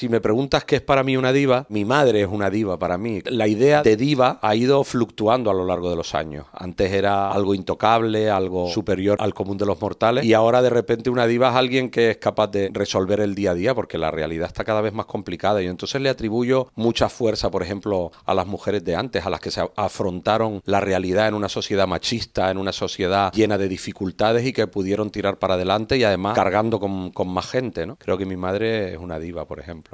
Si me preguntas qué es para mí una diva, mi madre es una diva para mí. La idea de diva ha ido fluctuando a lo largo de los años. Antes era algo intocable, algo superior al común de los mortales y ahora de repente una diva es alguien que es capaz de resolver el día a día porque la realidad está cada vez más complicada y entonces le atribuyo mucha fuerza, por ejemplo, a las mujeres de antes, a las que se afrontaron la realidad en una sociedad machista, en una sociedad llena de dificultades y que pudieron tirar para adelante y además cargando con, con más gente, ¿no? Creo que mi madre es una diva, por ejemplo.